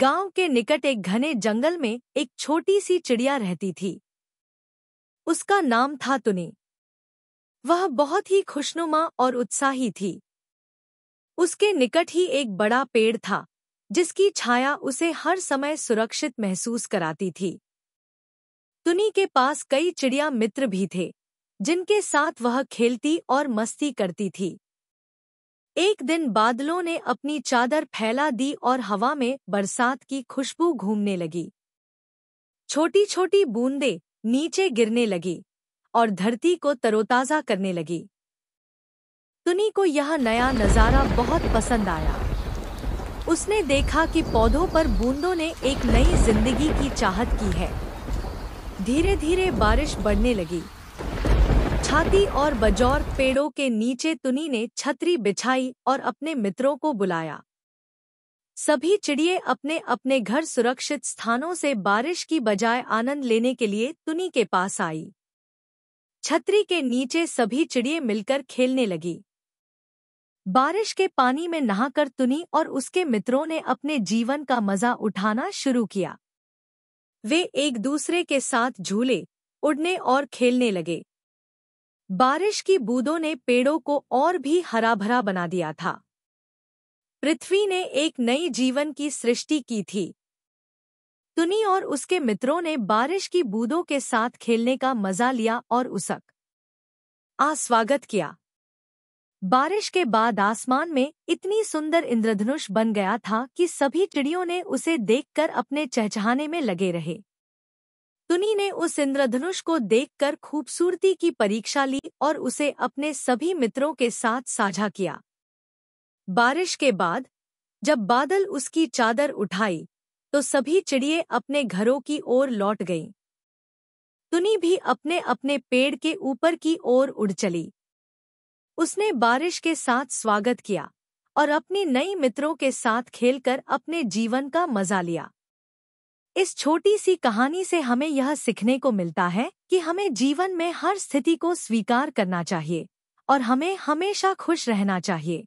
गांव के निकट एक घने जंगल में एक छोटी सी चिड़िया रहती थी उसका नाम था तुने वह बहुत ही खुशनुमा और उत्साही थी उसके निकट ही एक बड़ा पेड़ था जिसकी छाया उसे हर समय सुरक्षित महसूस कराती थी तुनी के पास कई चिड़िया मित्र भी थे जिनके साथ वह खेलती और मस्ती करती थी एक दिन बादलों ने अपनी चादर फैला दी और हवा में बरसात की खुशबू घूमने लगी छोटी छोटी बूंदे नीचे गिरने लगी और धरती को तरोताजा करने लगी तुनी को यह नया नज़ारा बहुत पसंद आया उसने देखा कि पौधों पर बूंदों ने एक नई जिंदगी की चाहत की है धीरे धीरे बारिश बढ़ने लगी छाती और बजौर पेड़ों के नीचे तुनी ने छतरी बिछाई और अपने मित्रों को बुलाया सभी चिड़िए अपने अपने घर सुरक्षित स्थानों से बारिश की बजाय आनंद लेने के लिए तुनी के पास आई छतरी के नीचे सभी चिड़िए मिलकर खेलने लगी बारिश के पानी में नहाकर तुनी और उसके मित्रों ने अपने जीवन का मजा उठाना शुरू किया वे एक दूसरे के साथ झूले उड़ने और खेलने लगे बारिश की बूंदों ने पेड़ों को और भी हरा भरा बना दिया था पृथ्वी ने एक नई जीवन की सृष्टि की थी तुनी और उसके मित्रों ने बारिश की बूंदों के साथ खेलने का मजा लिया और उसक आ स्वागत किया बारिश के बाद आसमान में इतनी सुंदर इंद्रधनुष बन गया था कि सभी चिड़ियों ने उसे देखकर अपने चहचहाने में लगे रहे तुनी ने उस इंद्रधनुष को देखकर खूबसूरती की परीक्षा ली और उसे अपने सभी मित्रों के साथ साझा किया बारिश के बाद जब बादल उसकी चादर उठाई तो सभी चिड़िए अपने घरों की ओर लौट गईं। तुनी भी अपने अपने पेड़ के ऊपर की ओर उड़ चली उसने बारिश के साथ स्वागत किया और अपनी नई मित्रों के साथ खेलकर अपने जीवन का मजा लिया इस छोटी सी कहानी से हमें यह सीखने को मिलता है कि हमें जीवन में हर स्थिति को स्वीकार करना चाहिए और हमें हमेशा खुश रहना चाहिए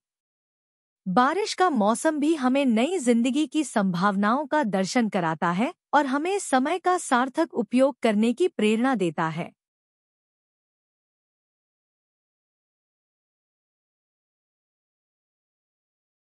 बारिश का मौसम भी हमें नई जिंदगी की संभावनाओं का दर्शन कराता है और हमें समय का सार्थक उपयोग करने की प्रेरणा देता है